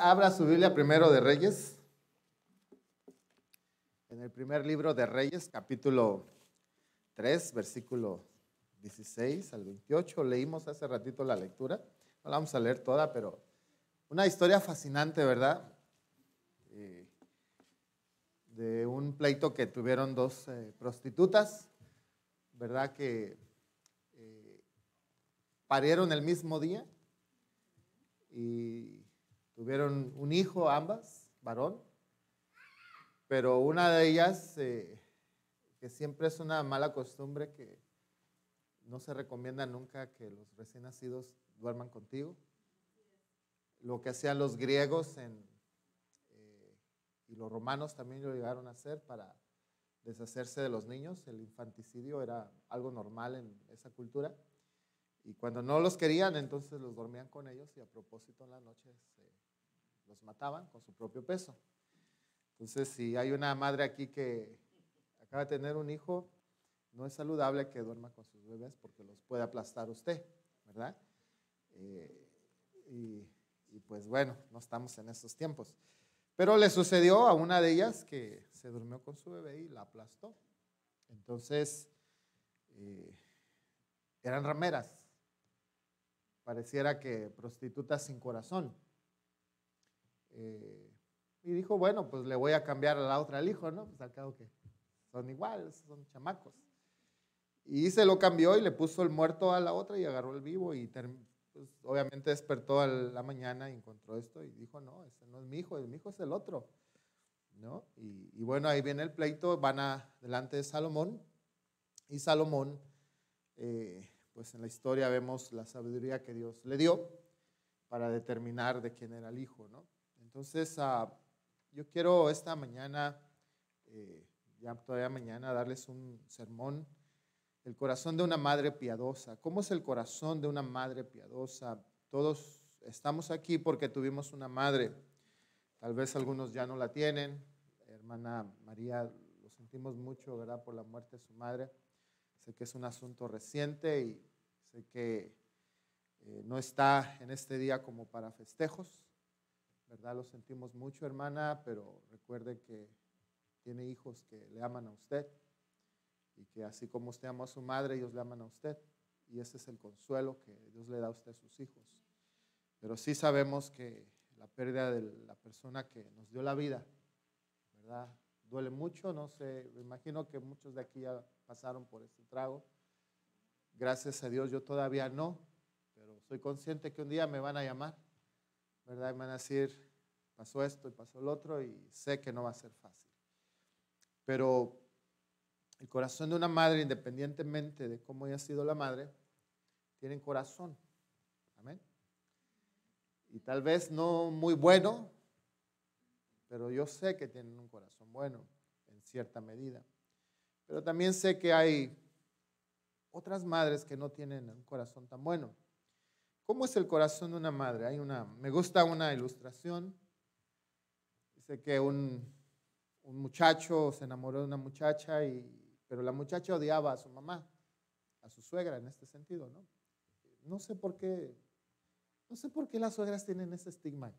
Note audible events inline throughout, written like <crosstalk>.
abra su Biblia primero de Reyes. En el primer libro de Reyes, capítulo 3, versículo 16 al 28, leímos hace ratito la lectura. No la vamos a leer toda, pero una historia fascinante, ¿verdad? Eh, de un pleito que tuvieron dos eh, prostitutas, ¿verdad? Que eh, parieron el mismo día y Tuvieron un hijo ambas, varón, pero una de ellas, eh, que siempre es una mala costumbre que no se recomienda nunca que los recién nacidos duerman contigo, lo que hacían los griegos eh, y los romanos también lo llegaron a hacer para deshacerse de los niños, el infanticidio era algo normal en esa cultura. Y cuando no los querían, entonces los dormían con ellos y a propósito en las noches los mataban con su propio peso. Entonces, si hay una madre aquí que acaba de tener un hijo, no es saludable que duerma con sus bebés porque los puede aplastar usted, ¿verdad? Eh, y, pues bueno, no estamos en esos tiempos. Pero le sucedió a una de ellas que se durmió con su bebé y la aplastó. Entonces, eh, eran rameras. Pareciera que prostitutas sin corazón. Eh, y dijo, bueno, pues le voy a cambiar a la otra al hijo, ¿no? Pues al cabo que son iguales, son chamacos. Y se lo cambió y le puso el muerto a la otra y agarró el vivo y pues, obviamente despertó a la mañana y encontró esto y dijo, no, ese no es mi hijo, mi hijo es el otro. ¿No? Y, bueno, ahí viene el pleito, van a, delante de Salomón y Salomón, eh, pues en la historia vemos la sabiduría que Dios le dio para determinar de quién era el hijo, ¿no? Entonces, ah, yo quiero esta mañana, eh, ya todavía mañana, darles un sermón. El corazón de una madre piadosa. ¿Cómo es el corazón de una madre piadosa? Todos estamos aquí porque tuvimos una madre. Tal vez algunos ya no la tienen. Hermana María, lo sentimos mucho, ¿verdad? Por la muerte de su madre. Sé que es un asunto reciente y sé que eh, no está en este día como para festejos, ¿verdad? Lo sentimos mucho, hermana, pero recuerde que tiene hijos que le aman a usted y que así como usted amó a su madre, ellos le aman a usted. Y ese es el consuelo que Dios le da a usted a sus hijos. Pero sí sabemos que la pérdida de la persona que nos dio la vida, ¿verdad? Duele mucho, no sé, me imagino que muchos de aquí ya pasaron por este trago. Gracias a Dios yo todavía no, pero soy consciente que un día me van a llamar ¿verdad? me van a decir, pasó esto y pasó el otro y sé que no va a ser fácil. Pero el corazón de una madre, independientemente de cómo haya sido la madre, tiene corazón. Amén. Y tal vez no muy bueno, pero yo sé que tienen un corazón bueno en cierta medida. Pero también sé que hay otras madres que no tienen un corazón tan bueno. ¿Cómo es el corazón de una madre? Hay una, me gusta una ilustración. Dice que un, muchacho se enamoró de una muchacha, y, pero la muchacha odiaba a su mamá, a su suegra en este sentido, ¿no? No sé por qué, no sé por qué las suegras tienen ese estigma.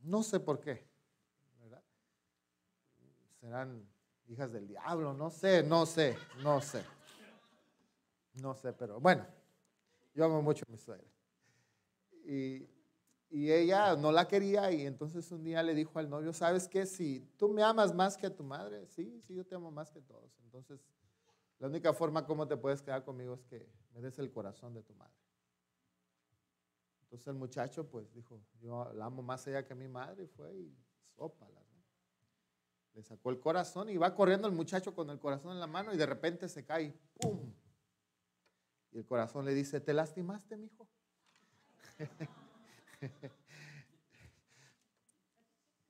No sé por qué, Serán hijas del diablo, no sé, no sé, no sé. No sé, pero bueno. Yo amo mucho a mi suegra. Y, ella no la quería y entonces un día le dijo al novio, ¿sabes qué? Si tú me amas más que a tu madre, sí, sí, yo te amo más que todos. Entonces, la única forma como te puedes quedar conmigo es que me des el corazón de tu madre. Entonces el muchacho pues dijo, yo la amo más a ella que a mi madre y fue y ¿no? Le sacó el corazón y va corriendo el muchacho con el corazón en la mano y de repente se cae, ¡pum! Y el corazón le dice, ¿te lastimaste, mijo? <laughs>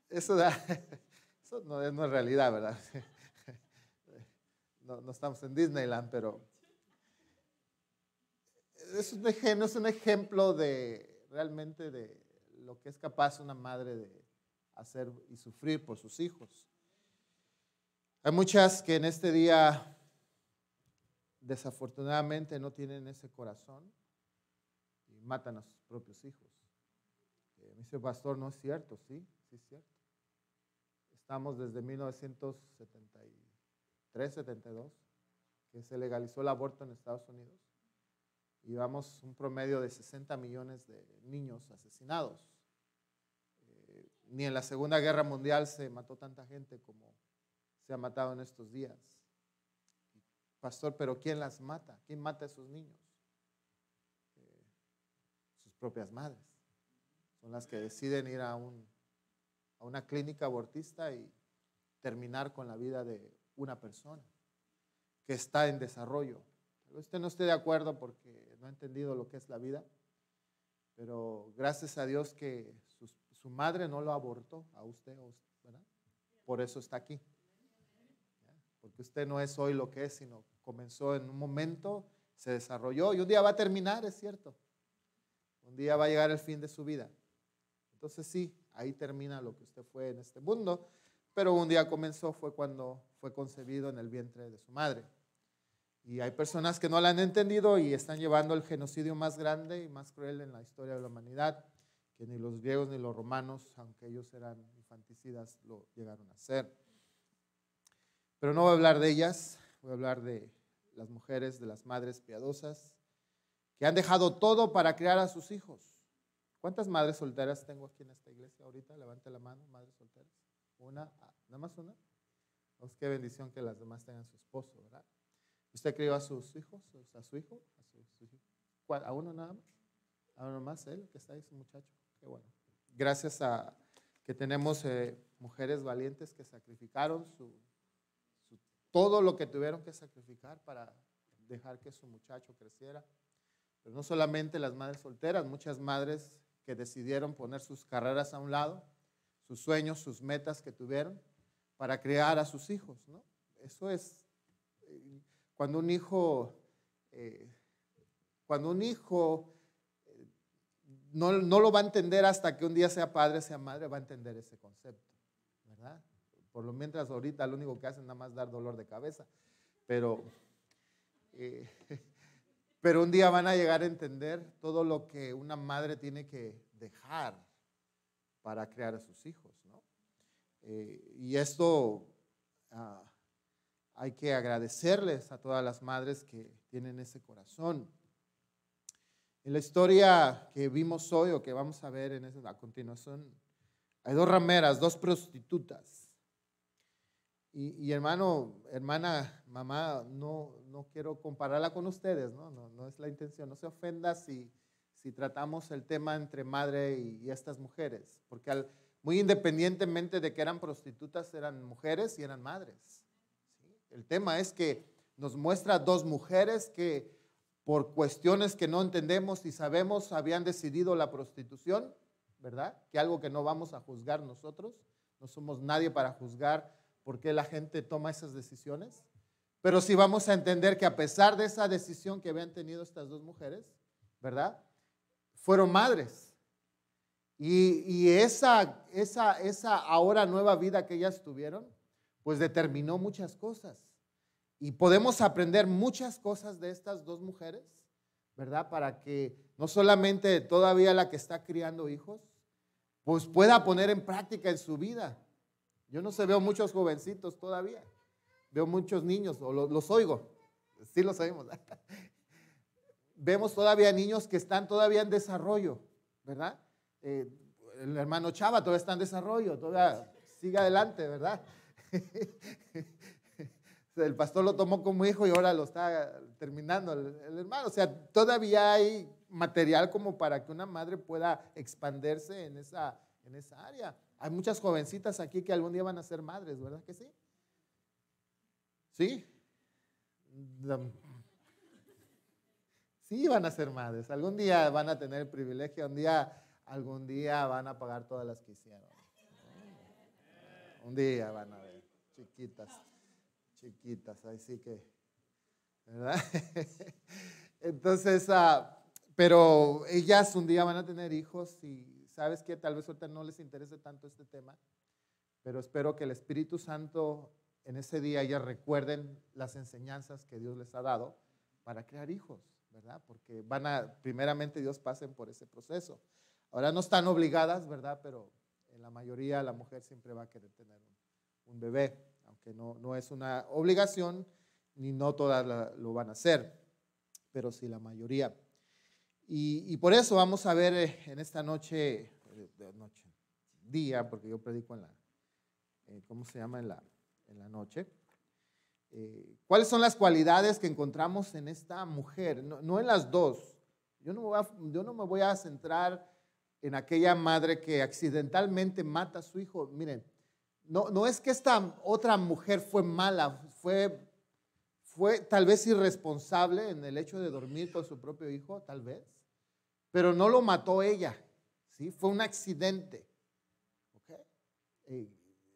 Eso, da, eso no, es, realidad, ¿verdad? <laughs> No, estamos en Disneyland, pero es un, es un ejemplo de realmente de lo que es capaz una madre de hacer y sufrir por sus hijos. Hay muchas que en este día desafortunadamente no tienen ese corazón y matan a sus propios hijos. Eh, me pastor, no es cierto, sí, sí es cierto. Estamos desde 1973, 72, que se legalizó el aborto en Estados Unidos. Y vamos un promedio de 60 millones de niños asesinados. Eh, ni en la Segunda Guerra Mundial se mató tanta gente como se ha matado en estos días. Pastor, pero ¿quién las mata? ¿Quién mata a esos niños? Eh, sus propias madres. Son las que deciden ir a, a una clínica abortista y terminar con la vida de una persona que está en desarrollo. usted no esté de acuerdo porque no ha entendido lo que es la vida, pero gracias a Dios que su, su madre no lo abortó a usted, ¿verdad? Por eso está aquí. Porque usted no es hoy lo que es, sino comenzó en un momento, se desarrolló y un día va a terminar, es cierto. Un día va a llegar el fin de su vida. Entonces sí, ahí termina lo que usted fue en este mundo, pero un día comenzó fue cuando fue concebido en el vientre de su madre. Y hay personas que no la han entendido y están llevando el genocidio más grande y más cruel en la historia de la humanidad, que ni los griegos ni los romanos, aunque ellos eran infanticidas, lo llegaron a hacer. Pero no voy a hablar de ellas, Voy a hablar de las mujeres, de las madres piadosas, que han dejado todo para criar a sus hijos. ¿Cuántas madres solteras tengo aquí en esta iglesia ahorita? Levante la mano, madres solteras. Una, ah, nada más una. Pues qué bendición que las demás tengan su esposo, ¿verdad? ¿Usted crió a sus hijos, a su hijo? ¿A, su, hijo? ¿A uno nada más? ¿A uno más él que está ahí, su muchacho? Qué bueno. Gracias a que tenemos eh, mujeres valientes que sacrificaron su, todo lo que tuvieron que sacrificar para dejar que su muchacho creciera. Pero no solamente las madres solteras, muchas madres que decidieron poner sus carreras a un lado, sus sueños, sus metas que tuvieron para criar a sus hijos. Eso es eh, cuando un hijo, eh, cuando un hijo eh, no, no, lo va a entender hasta que un día sea padre, sea madre, va a entender ese concepto, ¿verdad? Por lo mientras ahorita lo único que hacen nada más dar dolor de cabeza. Pero, eh, <laughs> pero un día van a llegar a entender todo lo que una madre tiene que dejar para crear a sus hijos. ¿no? Eh, y esto ah, hay que agradecerles a todas las madres que tienen ese corazón. En la historia que vimos hoy o que vamos a ver a continuación, hay dos rameras, dos prostitutas y, hermano, hermana, mamá, no, no quiero compararla con ustedes, ¿no? No, es la intención. No se ofenda si, si tratamos el tema entre madre y, estas mujeres, porque al, muy independientemente de que eran prostitutas, eran mujeres y eran madres. El tema es que nos muestra dos mujeres que por cuestiones que no entendemos y sabemos habían decidido la prostitución, ¿verdad? Que algo que no vamos a juzgar nosotros, no somos nadie para juzgar por qué la gente toma esas decisiones, pero sí vamos a entender que a pesar de esa decisión que habían tenido estas dos mujeres, ¿verdad? Fueron madres. Y, esa, esa, esa ahora nueva vida que ellas tuvieron, pues determinó muchas cosas. Y podemos aprender muchas cosas de estas dos mujeres, ¿verdad? Para que no solamente todavía la que está criando hijos, pues pueda poner en práctica en su vida yo no sé, veo muchos jovencitos todavía. Veo muchos niños, o los, oigo. Sí los oímos. <laughs> Vemos todavía niños que están todavía en desarrollo, ¿verdad? Eh, el hermano Chava todavía está en desarrollo, todavía sigue adelante, ¿verdad? <laughs> el pastor lo tomó como hijo y ahora lo está terminando el, hermano. O sea, todavía hay material como para que una madre pueda expandirse en esa, en esa área. Hay muchas jovencitas aquí que algún día van a ser madres, ¿verdad que sí? ¿Sí? Sí van a ser madres. Algún día van a tener el privilegio, un día, algún día van a pagar todas las que hicieron. Un día van a ver, chiquitas, chiquitas, así que, ¿verdad? <laughs> Entonces, ah, pero ellas un día van a tener hijos y, sabes que tal vez ahorita no les interese tanto este tema, pero espero que el Espíritu Santo en ese día ya recuerden las enseñanzas que Dios les ha dado para crear hijos, ¿verdad? Porque van a, primeramente Dios pasen por ese proceso. Ahora no están obligadas, ¿verdad? Pero en la mayoría la mujer siempre va a querer tener un, bebé, aunque no, no es una obligación, ni no todas lo van a hacer, pero si la mayoría. Y, por eso vamos a ver eh, en esta noche, noche día, porque yo predico en la, eh, ¿cómo se llama? En la, en la noche. Eh, ¿Cuáles son las cualidades que encontramos en esta mujer? No, en las dos. Yo no, me voy a, yo no me voy a centrar en aquella madre que accidentalmente mata a su hijo. Miren, no, no es que esta otra mujer fue mala, fue fue tal vez irresponsable en el hecho de dormir con su propio hijo, tal vez pero no lo mató ella, ¿sí? Fue un accidente.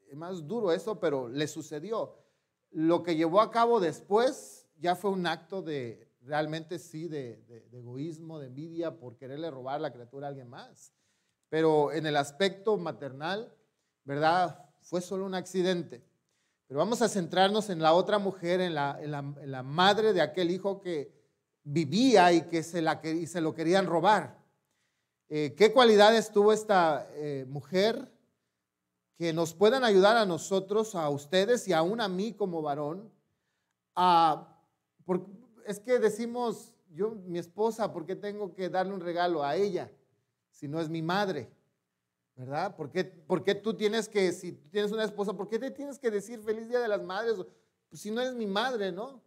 Es más duro eso, pero le sucedió. Lo que llevó a cabo después ya fue un acto de, realmente sí, de, egoísmo, de envidia por quererle robar la criatura a alguien más. Pero en el aspecto maternal, ¿verdad? Fue solo un accidente. Pero vamos a centrarnos en la otra mujer, en la madre de aquel hijo que, vivía y que se, la, se lo querían robar. Eh, ¿Qué cualidades tuvo esta eh, mujer que nos puedan ayudar a nosotros, a ustedes y aún a mí como varón? A, por, es que decimos, yo, mi esposa, ¿por qué tengo que darle un regalo a ella si no es mi madre? ¿Verdad? ¿Por qué, tú tienes que, si tienes una esposa, ¿por qué te tienes que decir feliz día de las madres? Pues si no es mi madre, ¿no?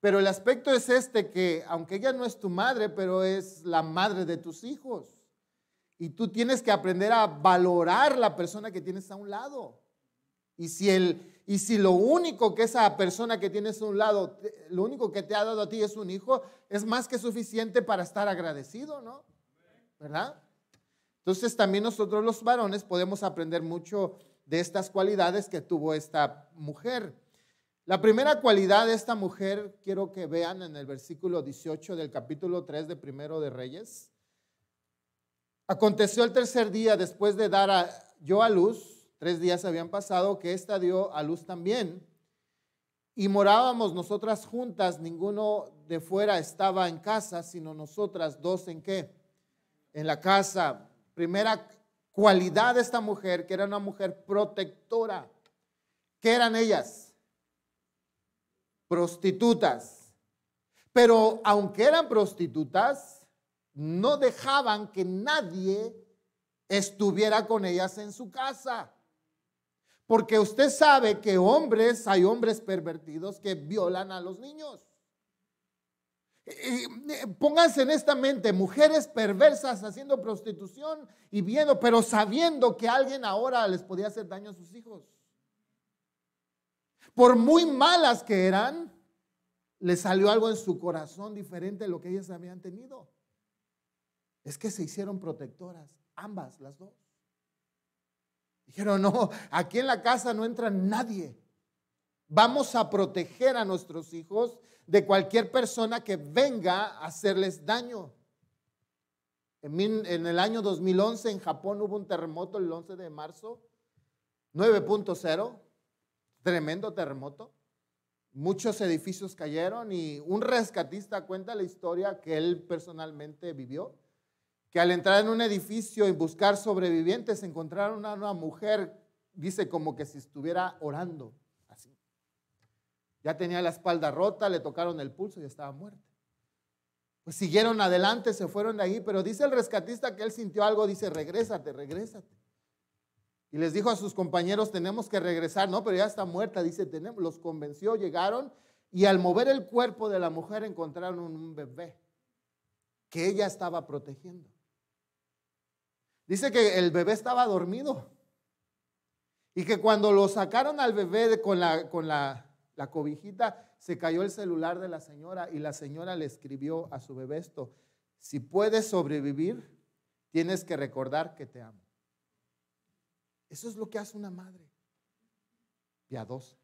Pero el aspecto es este, que aunque ella no es tu madre, pero es la madre de tus hijos. Y tú tienes que aprender a valorar la persona que tienes a un lado. Y si, el, y si lo único que esa persona que tienes a un lado, lo único que te ha dado a ti es un hijo, es más que suficiente para estar agradecido, ¿no? ¿Verdad? Entonces también nosotros los varones podemos aprender mucho de estas cualidades que tuvo esta mujer. La primera cualidad de esta mujer quiero que vean en el versículo 18 del capítulo 3 de Primero de Reyes. Aconteció el tercer día después de dar a, yo a luz, tres días habían pasado, que esta dio a luz también. Y morábamos nosotras juntas, ninguno de fuera estaba en casa, sino nosotras dos en qué? En la casa. Primera cualidad de esta mujer, que era una mujer protectora. ¿Qué eran ellas? prostitutas. Pero aunque eran prostitutas, no dejaban que nadie estuviera con ellas en su casa. Porque usted sabe que hombres, hay hombres pervertidos que violan a los niños. Pónganse en esta mente, mujeres perversas haciendo prostitución y viendo, pero sabiendo que alguien ahora les podía hacer daño a sus hijos por muy malas que eran, le salió algo en su corazón diferente de lo que ellas habían tenido. Es que se hicieron protectoras, ambas, las dos. Dijeron, no, aquí en la casa no entra nadie. Vamos a proteger a nuestros hijos de cualquier persona que venga a hacerles daño. En, el año 2011 en Japón hubo un terremoto el 11 de marzo, 9.0 tremendo terremoto. Muchos edificios cayeron y un rescatista cuenta la historia que él personalmente vivió, que al entrar en un edificio y buscar sobrevivientes encontraron a una mujer, dice como que si estuviera orando, así. Ya tenía la espalda rota, le tocaron el pulso y estaba muerta. Pues siguieron adelante, se fueron de ahí, pero dice el rescatista que él sintió algo, dice, regrésate, regrésate. Y les dijo a sus compañeros, tenemos que regresar. No, pero ya está muerta. Dice, Los convenció, llegaron. Y al mover el cuerpo de la mujer encontraron un bebé que ella estaba protegiendo. Dice que el bebé estaba dormido. Y que cuando lo sacaron al bebé con la, con la, la cobijita, se cayó el celular de la señora y la señora le escribió a su bebé esto. Si puedes sobrevivir, tienes que recordar que te amo. Eso es lo que hace una madre piadosa.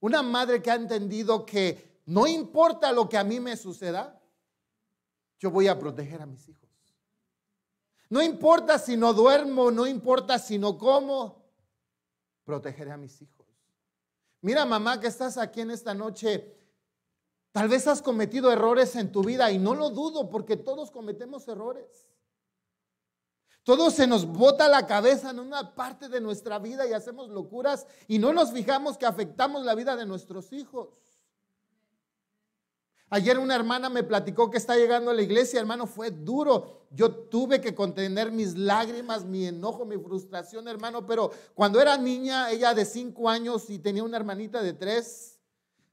Una madre que ha entendido que no importa lo que a mí me suceda, yo voy a proteger a mis hijos. No importa si no duermo, no importa si no como, protegeré a mis hijos. Mira, mamá, que estás aquí en esta noche. Tal vez has cometido errores en tu vida y no lo dudo porque todos cometemos errores. Todo se nos bota la cabeza en una parte de nuestra vida y hacemos locuras y no nos fijamos que afectamos la vida de nuestros hijos. Ayer una hermana me platicó que está llegando a la iglesia, hermano, fue duro. Yo tuve que contener mis lágrimas, mi enojo, mi frustración, hermano, pero cuando era niña, ella de cinco años y tenía una hermanita de tres,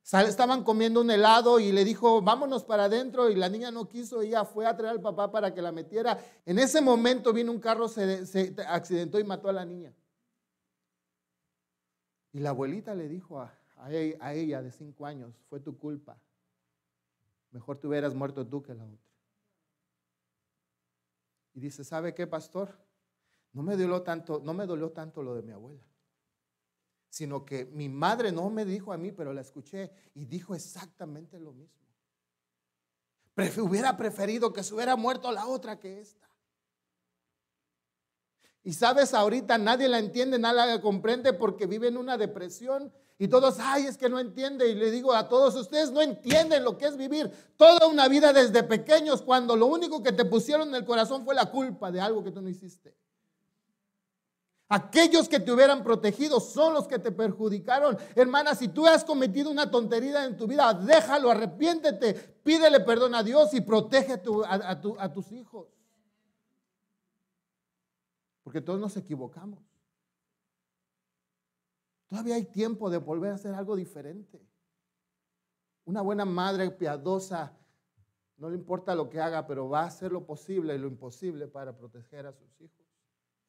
estaban comiendo un helado y le dijo, vámonos para adentro, y la niña no quiso, ella fue a traer al papá para que la metiera. En ese momento vino un carro, se, accidentó y mató a la niña. Y la abuelita le dijo e, a, ella, de cinco años, fue tu culpa, mejor te hubieras muerto tú que la otra. Y dice, ¿sabe qué, pastor? No me dolió tanto, no me dolió tanto lo de mi abuela sino que mi madre no me dijo a mí, pero la escuché y dijo exactamente lo mismo. hubiera preferido que se hubiera muerto la otra que esta. Y sabes, ahorita nadie la entiende, nadie la comprende porque vive en una depresión y todos, ay, es que no entiende. Y le digo a todos, ustedes no entienden lo que es vivir toda una vida desde pequeños cuando lo único que te pusieron en el corazón fue la culpa de algo que tú no hiciste. Aquellos que te hubieran protegido son los que te perjudicaron. Hermana, si tú has cometido una tontería en tu vida, déjalo, arrepiéntete, pídele perdón a Dios y protege a, a tus hijos. Porque todos nos equivocamos. Todavía hay tiempo de volver a hacer algo diferente. Una buena madre piadosa no le importa lo que haga, pero va a hacer lo posible y lo imposible para proteger a sus hijos.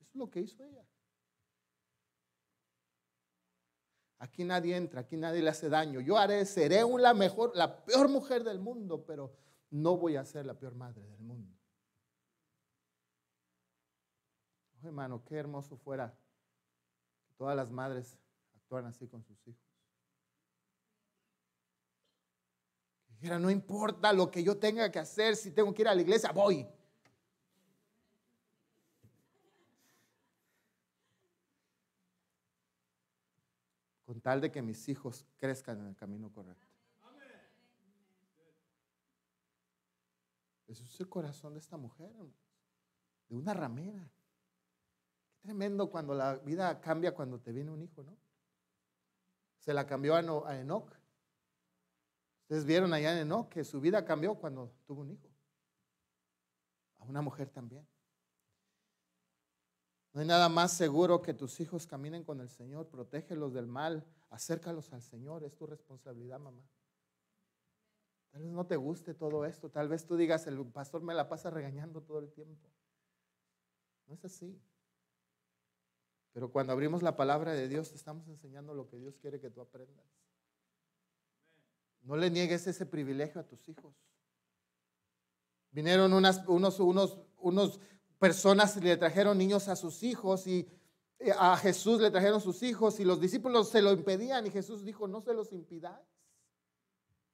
Eso es lo que hizo ella. Aquí nadie entra, aquí nadie le hace daño. Yo haré, seré la mejor, la peor mujer del mundo, pero no voy a ser la peor madre del mundo. hermano, qué hermoso fuera que todas las madres actuaran así con sus hijos. Dijera, no importa lo que yo tenga que hacer, si tengo que ir a la iglesia, voy. tal de que mis hijos crezcan en el camino correcto. Eso es el corazón de esta mujer, de una ramera. Qué tremendo cuando la vida cambia cuando te viene un hijo, ¿no? Se la cambió a Enoch. Ustedes vieron allá en Enoch que su vida cambió cuando tuvo un hijo. A una mujer también. No hay nada más seguro que tus hijos caminen con el Señor. Protégelos del mal. Acércalos al Señor. Es tu responsabilidad, mamá. Tal vez no te guste todo esto. Tal vez tú digas, el pastor me la pasa regañando todo el tiempo. No es así. Pero cuando abrimos la palabra de Dios, estamos enseñando lo que Dios quiere que tú aprendas. No le niegues ese privilegio a tus hijos. Vinieron unos, unos, unos personas le trajeron niños a sus hijos y eh, a Jesús le trajeron sus hijos y los discípulos se lo impedían y Jesús dijo, no se los impidáis.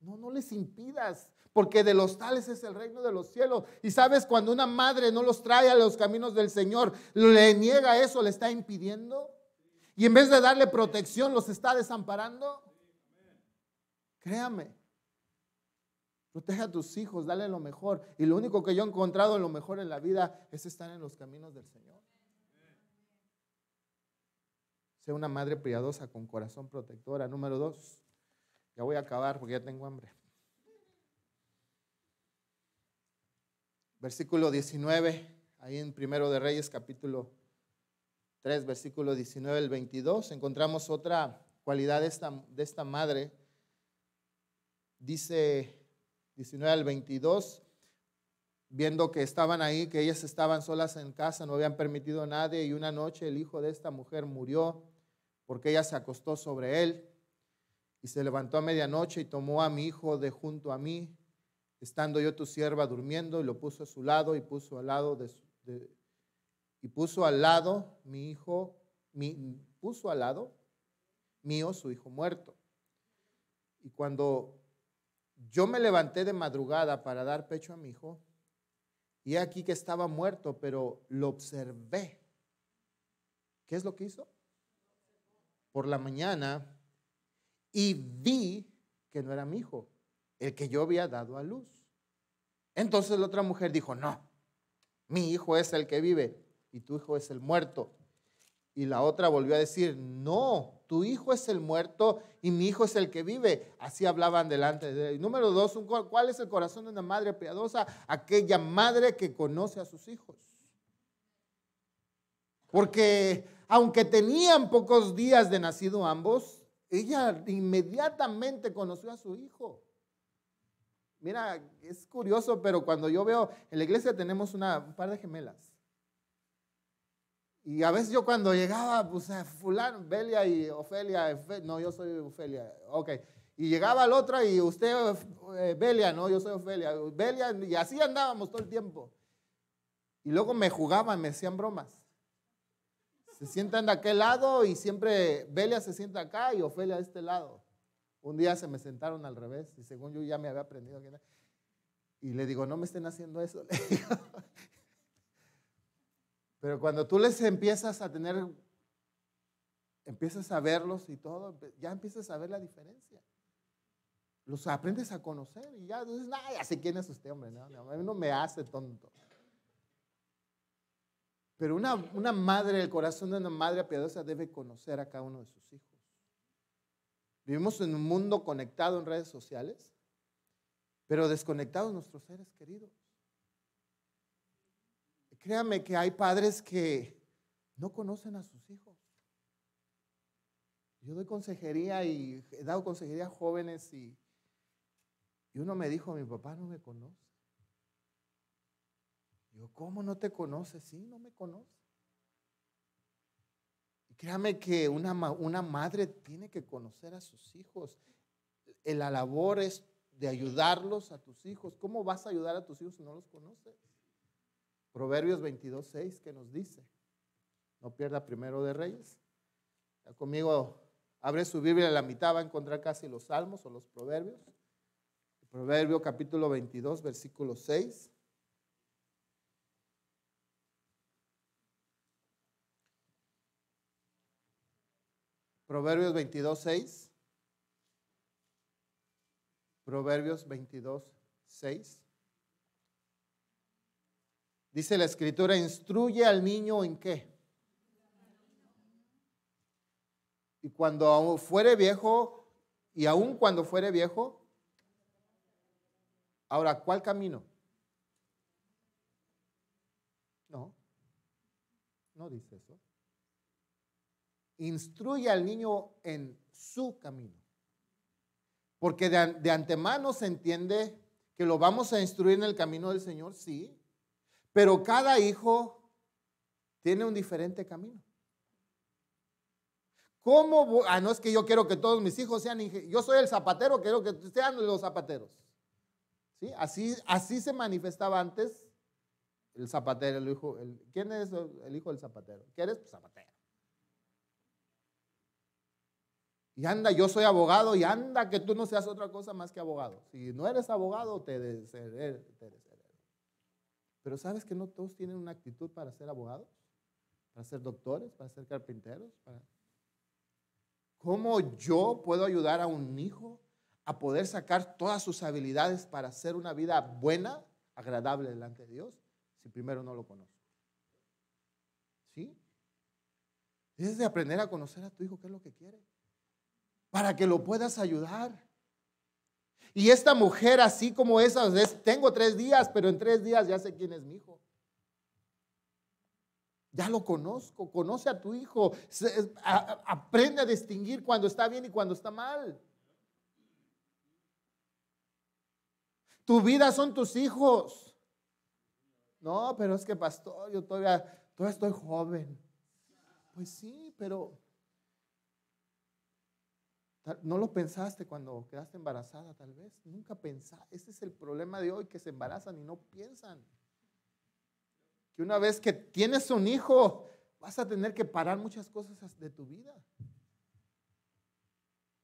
No, no les impidas, porque de los tales es el reino de los cielos. Y sabes, cuando una madre no los trae a los caminos del Señor, le niega eso, le está impidiendo. Y en vez de darle protección, los está desamparando. Créame, protege a tus hijos, dale lo mejor. Y lo único que yo he encontrado lo mejor en la vida es estar en los caminos del Señor. Sea una madre piadosa con corazón protectora. Número dos, ya voy a acabar porque ya tengo hambre. Versículo 19, ahí en Primero de Reyes capítulo 3, versículo 19 al 22, encontramos otra cualidad esta, de esta madre. Dice 19 al 22, viendo que estaban ahí, que ellas estaban solas en casa, no habían permitido a nadie, y una noche el hijo de esta mujer murió porque ella se acostó sobre él, y se levantó a medianoche y tomó a mi hijo de junto a mí, estando yo tu sierva durmiendo, y lo puso a su lado y puso al lado de, y puso al lado mi hijo, mi, puso al lado mío su hijo muerto. Y cuando yo me levanté de madrugada para dar pecho a mi hijo y aquí que estaba muerto, pero lo observé. ¿Qué es lo que hizo? Por la mañana y vi que no era mi hijo, el que yo había dado a luz. Entonces la otra mujer dijo, no, mi hijo es el que vive y tu hijo es el muerto. Y la otra volvió a decir, no, tu hijo es el muerto y mi hijo es el que vive. Así hablaban delante de él. Número dos, ¿cuál es el corazón de una madre piadosa? Aquella madre que conoce a sus hijos. Porque aunque tenían pocos días de nacido ambos, ella inmediatamente conoció a su hijo. Mira, es curioso, pero cuando yo veo, en la iglesia tenemos una, un par de gemelas. Y a veces yo cuando llegaba, pues eh, fulano, Belia y Ofelia, no, yo soy Ofelia, ok. Y llegaba la otro y usted, eh, Belia, no, yo soy Ofelia, Belia, y así andábamos todo el tiempo. Y luego me jugaban, me hacían bromas. Se sientan de aquel lado y siempre Belia se sienta acá y Ofelia de este lado. Un día se me sentaron al revés y según yo ya me había aprendido. Y le digo, no me estén haciendo eso. <laughs> Le pero cuando tú les empiezas a tener, empiezas a verlos y todo, ya empiezas a ver la diferencia. Los aprendes a conocer y ya dices, nada, ya sé quién es usted, hombre, no, a mí no me hace tonto. Pero una, una madre, el corazón de una madre piadosa debe conocer a cada uno de sus hijos. Vivimos en un mundo conectado en redes sociales, pero desconectados nuestros seres queridos. Créame que hay padres que no conocen a sus hijos. Yo doy consejería y he dado consejería a jóvenes y, uno me dijo, mi papá no me conoce. Yo, ¿cómo no te conoce? Sí, no me conoce. créame que una, una madre tiene que conocer a sus hijos. La labor es de ayudarlos a tus hijos. ¿Cómo vas a ayudar a tus hijos si no los conoces? Proverbios 22, 6, que nos dice, no pierda primero de reyes. Ya conmigo abre su Biblia a la mitad, va a encontrar casi los salmos o los proverbios. proverbio capítulo 22, versículo 6. Proverbios 22, 6. Proverbios 22, 6. Dice la escritura, instruye al niño en qué. Y cuando fuere viejo, y aún cuando fuere viejo, ahora, ¿cuál camino? No, no dice eso. Instruye al niño en su camino. Porque de, de antemano se entiende que lo vamos a instruir en el camino del Señor, sí, pero cada hijo tiene un diferente camino. ¿Cómo? Ah, no es que yo quiero que todos mis hijos sean Yo soy el zapatero, quiero que sean los zapateros. ¿Sí? Así, así se manifestaba antes el zapatero, el hijo. ¿Quién es el hijo del zapatero? ¿Qué eres? Pues, zapatero. Y anda, yo soy abogado y anda que tú no seas otra cosa más que abogado. Si no eres abogado, te, pero ¿sabes que no todos tienen una actitud para ser abogados? ¿Para ser doctores? ¿Para ser carpinteros? ¿Cómo yo puedo ayudar a un hijo a poder sacar todas sus habilidades para hacer una vida buena, agradable delante de Dios, si primero no lo conozco? ¿Sí? Es de aprender a conocer a tu hijo qué es lo que quiere, para que lo puedas ayudar. Y esta mujer, así como esa, tengo tres días, pero en tres días ya sé quién es mi hijo. Ya lo conozco, conoce a tu hijo, aprende a distinguir cuando está bien y cuando está mal. Tu vida son tus hijos. No, pero es que pastor, yo todavía, todavía estoy joven. Pues sí, pero no lo pensaste cuando quedaste embarazada, tal vez. Nunca pensaste. Ese es el problema de hoy, que se embarazan y no piensan. Que una vez que tienes un hijo, vas a tener que parar muchas cosas de tu vida.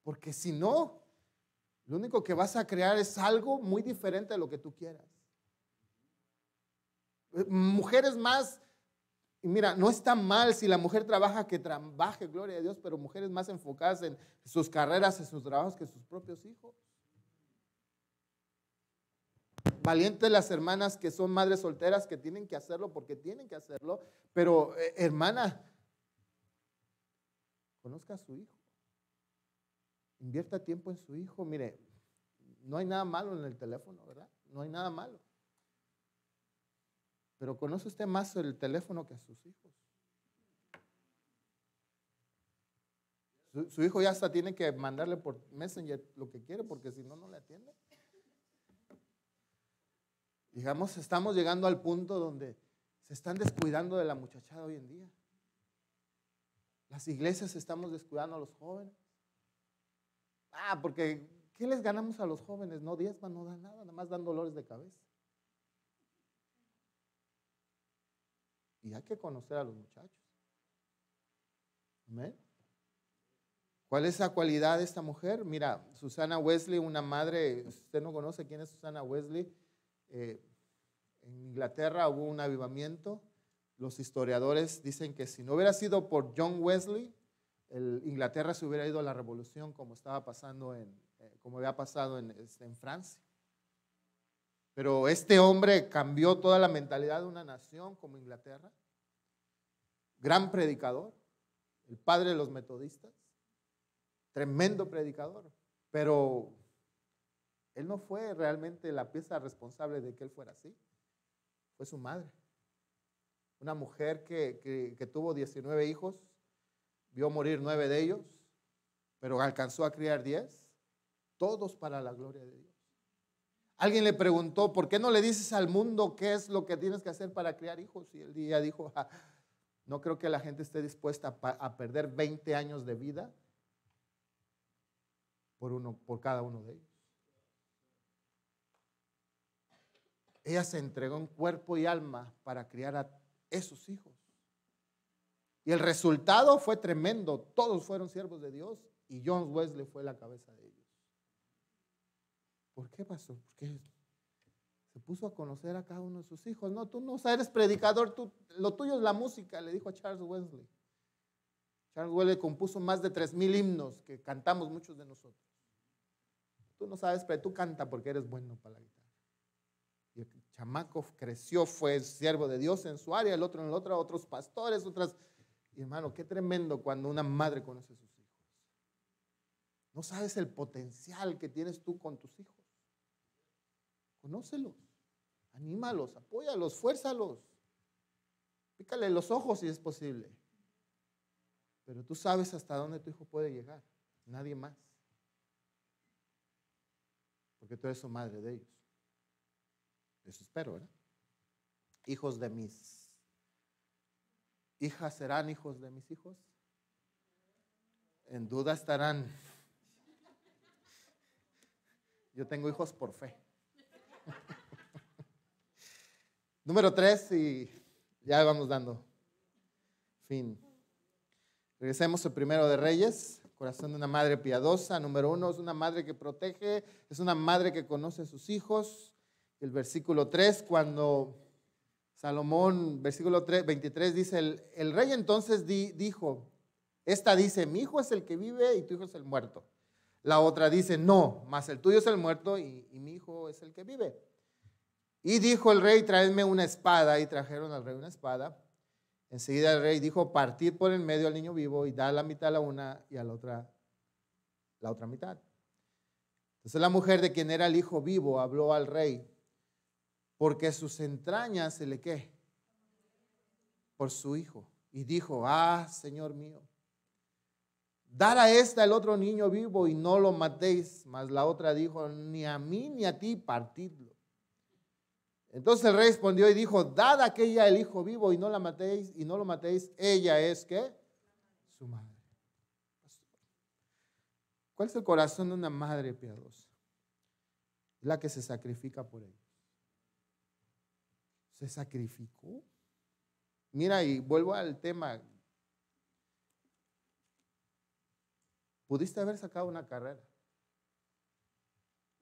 Porque si no, lo único que vas a crear es algo muy diferente de lo que tú quieras. Eh, mujeres más y mira, no está mal si la mujer trabaja, que trabaje, gloria a Dios, pero mujeres más enfocadas en sus carreras, en sus trabajos que sus propios hijos. Valientes las hermanas que son madres solteras que tienen que hacerlo porque tienen que hacerlo, pero eh, hermana, conozca a su hijo. Invierta tiempo en su hijo. Mire, no hay nada malo en el teléfono, ¿verdad? No hay nada malo. Pero conoce usted más el teléfono que a sus hijos. Su, hijo ya hasta tiene que mandarle por Messenger lo que quiere porque si no, no le atiende. Digamos, estamos llegando al punto donde se están descuidando de la muchachada hoy en día. Las iglesias estamos descuidando a los jóvenes. Ah, porque ¿qué les ganamos a los jóvenes? No diezman, no dan nada, nada más dan dolores de cabeza. Y hay que conocer a los muchachos. Amén. ¿Cuál es la cualidad de esta mujer? Mira, Susana Wesley, una madre, usted no conoce quién es Susana Wesley, eh, en Inglaterra hubo un avivamiento. Los historiadores dicen que si no hubiera sido por John Wesley, Inglaterra se hubiera ido a la revolución como estaba pasando en, eh, como había pasado en este, Francia. Pero este hombre cambió toda la mentalidad de una nación como Inglaterra. Gran predicador, el padre de los metodistas, tremendo predicador, pero él no fue realmente la pieza responsable de que él fuera así. Fue su madre. Una mujer que, tuvo 19 hijos, vio morir nueve de ellos, pero alcanzó a criar 10, todos para la gloria de Dios. Alguien le preguntó, ¿por qué no le dices al mundo qué es lo que tienes que hacer para criar hijos? Y él dijo, no creo que la gente esté dispuesta a, perder 20 años de vida por, uno, por cada uno de ellos. Ella se entregó en cuerpo y alma para criar a esos hijos. Y el resultado fue tremendo. Todos fueron siervos de Dios y John Wesley fue la cabeza de ellos. ¿Por qué, pasó? Porque se puso a conocer a cada uno de sus hijos. No, tú no eres predicador, lo tuyo es la música, le dijo a Charles Wesley. Charles Wesley compuso más de 3.000 himnos que cantamos muchos de nosotros. Tú no sabes, pero tú canta porque eres bueno para la guitarra. Y el chamaco creció, fue siervo de Dios en su área, el otro en el otro, otros pastores, otras... Y hermano, qué tremendo cuando una madre conoce a sus hijos. No sabes el potencial que tienes tú con tus hijos. Conócelos, anímalos, apóyalos, fuérzalos. Pícale los ojos si es posible. Pero tú sabes hasta dónde tu hijo puede llegar, nadie más. Porque tú eres su madre de ellos. Eso espero, ¿verdad? Hijos de mis hijas serán hijos de mis hijos. En duda estarán. Yo tengo hijos por fe. <laughs> Número 3 y ya vamos dando fin. Regresemos al primero de Reyes, corazón de una madre piadosa. Número uno, es una madre que protege, es una madre que conoce a sus hijos. El versículo 3, cuando Salomón, versículo 3, 23, dice, el, rey entonces dijo, esta dice, mi hijo es el que vive y tu hijo es el muerto. La otra dice, no, mas el tuyo es el muerto y, mi hijo es el que vive. Y dijo el rey, traedme una espada. Y trajeron al rey una espada. Enseguida el rey dijo, partid por el medio al niño vivo y da la mitad a la una y a la otra, la otra mitad. Entonces la mujer de quien era el hijo vivo habló al rey, porque sus entrañas se le qué, por su hijo. Y dijo, ah, Señor mío, Dar a esta el otro niño vivo y no lo matéis. Mas la otra dijo, ni a mí ni a ti partidlo. Entonces respondió y dijo, dad a aquella el hijo vivo y no la matéis y no lo matéis, ella es que su madre. ¿Cuál es el corazón de una madre piadosa? La que se sacrifica por ellos. Se sacrificó. Mira, y vuelvo al tema Pudiste haber sacado una carrera.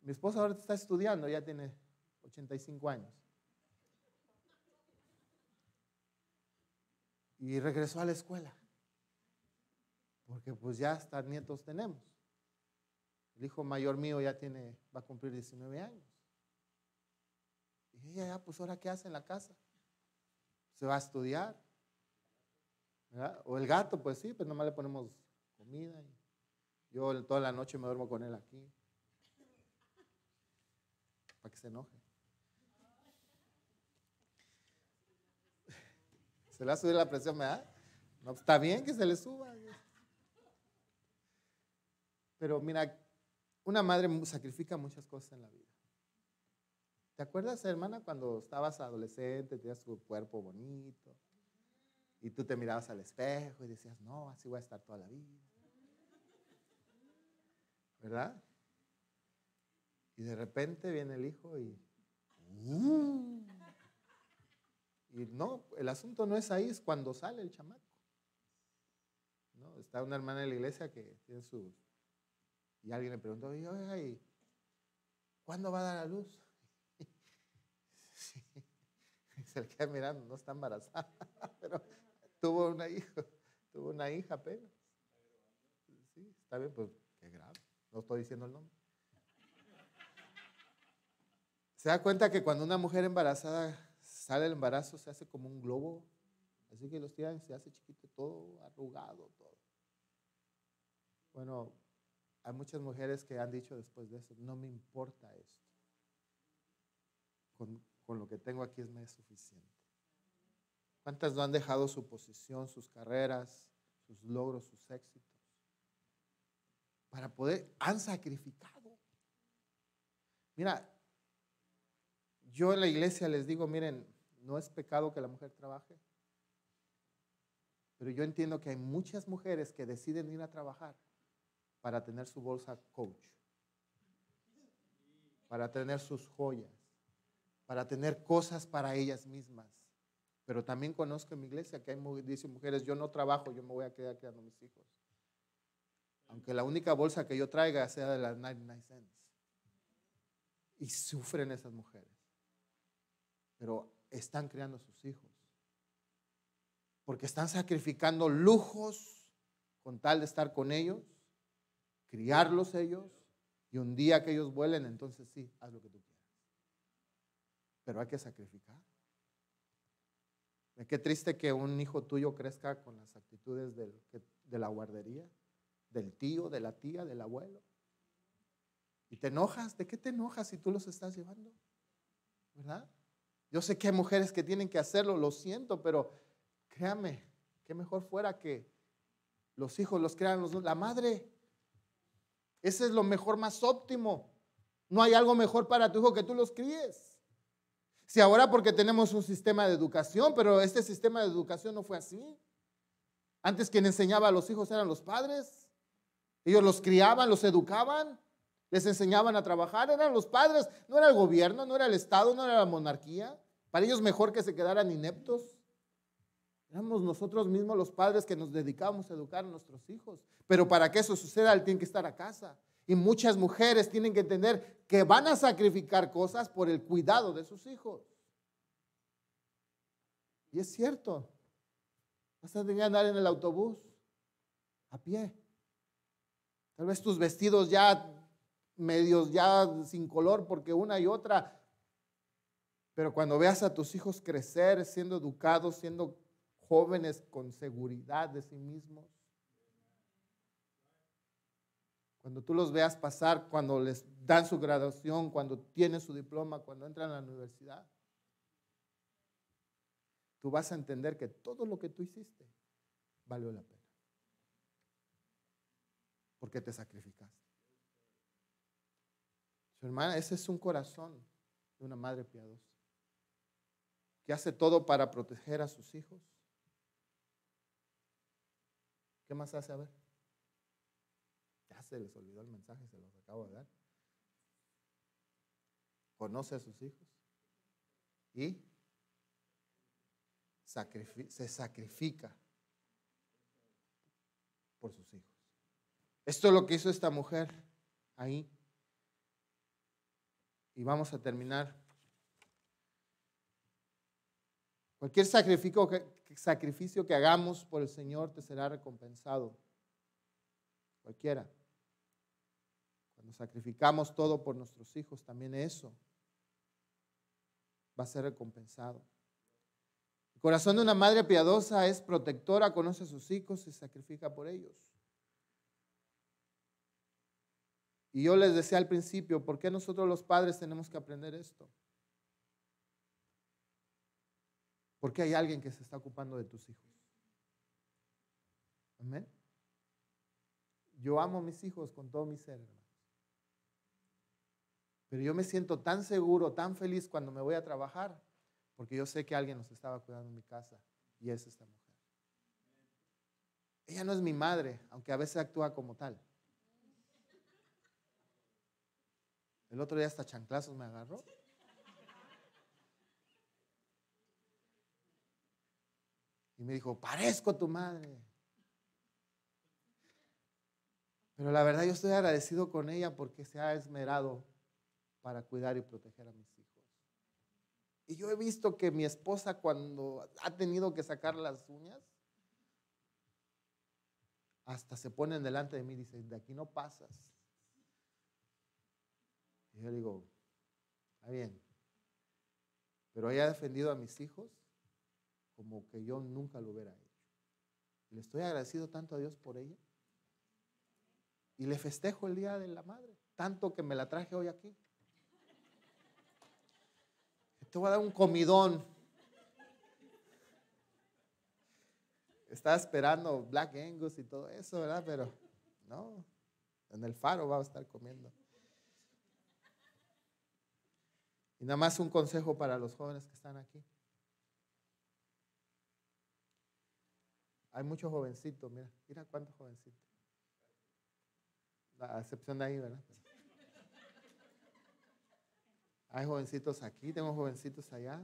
Mi esposa ahora está estudiando, ya tiene 85 años. Y regresó a la escuela. Porque pues ya hasta nietos tenemos. El hijo mayor mío ya tiene, va a cumplir 19 años. Y ella ya, pues ahora qué hace en la casa. Se va a estudiar. O el gato, pues sí, pues nomás le ponemos comida. Y... Yo toda la noche me duermo con él aquí. Para que se enoje. <laughs> Se le va a subir la presión, da? No, pues, está bien que se le suba. Pero mira, una madre sacrifica muchas cosas en la vida. ¿Te acuerdas, hermana, cuando estabas adolescente, tenías tu cuerpo bonito y tú te mirabas al espejo y decías, no, así voy a estar toda la vida? ¿verdad? Y de repente viene el hijo y... Uh". y no, el asunto no es ahí, es cuando sale el chamaco. ¿No? Está una hermana de la iglesia que tiene su... Y alguien le preguntó, y, oiga, cuándo va a dar la luz? <laughs> sí. Se que queda mirando, no está embarazada, <laughs> pero tuvo una hija, tuvo una hija apenas. Sí, está bien, pues qué grave. No estoy diciendo el nombre. Se da cuenta que cuando una mujer embarazada sale del embarazo, se hace como un globo. Así que los tiran y se hace chiquito, todo arrugado, todo. Bueno, hay muchas mujeres que han dicho después de eso, no me importa esto. Con, con lo que tengo aquí es más suficiente. ¿Cuántas no han dejado su posición, sus carreras, sus logros, sus éxitos? para poder, han sacrificado. Mira, yo en la iglesia les digo, miren, no es pecado que la mujer trabaje, pero yo entiendo que hay muchas mujeres que deciden ir a trabajar para tener su bolsa coach, para tener sus joyas, para tener cosas para ellas mismas. Pero también conozco en mi iglesia que hay dicen mujeres, yo no trabajo, yo me voy a quedar criando mis hijos aunque la única bolsa que yo traiga sea de las 99 cents. Y sufren esas mujeres. Pero están criando a sus hijos. Porque están sacrificando lujos con tal de estar con ellos, criarlos ellos, y un día que ellos vuelen, entonces sí, haz lo que tú quieras. Pero hay que sacrificar. Qué triste que un hijo tuyo crezca con las actitudes de la guardería del tío, de la tía, del abuelo. Y te enojas, ¿de qué te enojas si tú los estás llevando? ¿Verdad? Yo sé que hay mujeres que tienen que hacerlo, lo siento, pero créame, qué mejor fuera que los hijos los crean los, la madre. Ese es lo mejor, más óptimo. No hay algo mejor para tu hijo que tú los críes. Si ahora porque tenemos un sistema de educación, pero este sistema de educación no fue así. Antes quien enseñaba a los hijos eran los padres. Ellos los criaban, los educaban, les enseñaban a trabajar, eran los padres, no era el gobierno, no era el Estado, no era la monarquía. Para ellos mejor que se quedaran ineptos. Éramos nosotros mismos los padres que nos dedicamos a educar a nuestros hijos. Pero para que eso suceda, él tiene que estar a casa. Y muchas mujeres tienen que entender que van a sacrificar cosas por el cuidado de sus hijos. Y es cierto. Vas a tener que andar en el autobús, a pie. Tal vez tus vestidos ya medios, ya sin color, porque una y otra. Pero cuando veas a tus hijos crecer, siendo educados, siendo jóvenes con seguridad de sí mismos. Cuando tú los veas pasar, cuando les dan su graduación, cuando tienen su diploma, cuando entran a la universidad, tú vas a entender que todo lo que tú hiciste valió la pena. ¿Por qué te sacrificaste. Su hermana, ese es un corazón de una madre piadosa, que hace todo para proteger a sus hijos. ¿Qué más hace? A ver. Ya se les olvidó el mensaje, se los acabo de dar. Conoce a sus hijos y se sacrifica por sus hijos. Esto es lo que hizo esta mujer ahí. Y vamos a terminar. Cualquier sacrificio que, sacrificio que hagamos por el Señor te será recompensado. Cualquiera. Cuando sacrificamos todo por nuestros hijos, también eso va a ser recompensado. El corazón de una madre piadosa es protectora, conoce a sus hijos y sacrifica por ellos. Y yo les decía al principio, ¿por qué nosotros los padres tenemos que aprender esto? Porque hay alguien que se está ocupando de tus hijos. Amén. Yo amo a mis hijos con todo mi ser, Pero yo me siento tan seguro, tan feliz cuando me voy a trabajar, porque yo sé que alguien nos estaba cuidando en mi casa y es esta mujer. Ella no es mi madre, aunque a veces actúa como tal. El otro día hasta chanclazos me agarró. Y me dijo, parezco tu madre. Pero la verdad yo estoy agradecido con ella porque se ha esmerado para cuidar y proteger a mis hijos. Y yo he visto que mi esposa cuando ha tenido que sacar las uñas, hasta se ponen delante de mí y dice, de aquí no pasas. Y yo le digo, está bien, pero ella ha defendido a mis hijos como que yo nunca lo hubiera hecho. le estoy agradecido tanto a Dios por ella. Y le festejo el Día de la Madre, tanto que me la traje hoy aquí. Te voy a dar un comidón. Estaba esperando Black Angus y todo eso, ¿verdad? Pero no, en el faro va a estar comiendo. Y nada más un consejo para los jóvenes que están aquí. Hay muchos jovencitos, mira, mira cuántos jovencitos. La excepción de ahí, ¿verdad? Hay jovencitos aquí, tengo jovencitos allá.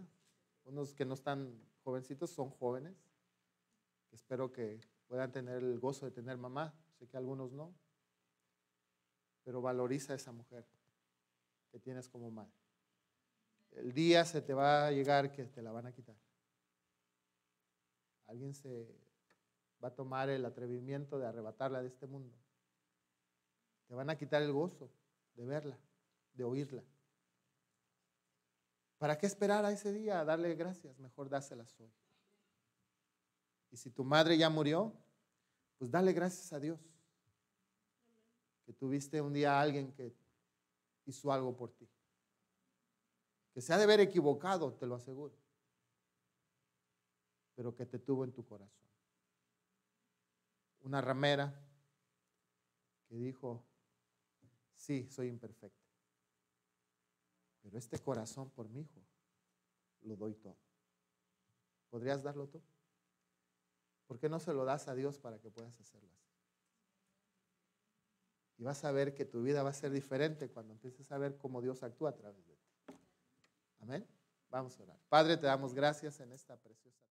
Unos que no están jovencitos son jóvenes. Espero que puedan tener el gozo de tener mamá. Sé que algunos no. Pero valoriza a esa mujer que tienes como madre el día se te va a llegar que te la van a quitar. Alguien se va a tomar el atrevimiento de arrebatarla de este mundo. Te van a quitar el gozo de verla, de oírla. ¿Para qué esperar a ese día a darle gracias? Mejor dáselas hoy. Y si tu madre ya murió, pues dale gracias a Dios. Que tuviste un día a alguien que hizo algo por ti que se ha de ver equivocado, te lo aseguro, pero que te tuvo en tu corazón. Una ramera que dijo, sí, soy imperfecta, pero este corazón por mi hijo lo doy todo. ¿Podrías darlo tú? ¿Por qué no se lo das a Dios para que puedas hacerlo así? Y vas a ver que tu vida va a ser diferente cuando empieces a ver cómo Dios actúa a través de Amén. Vamos a orar. Padre, te damos gracias en esta preciosa.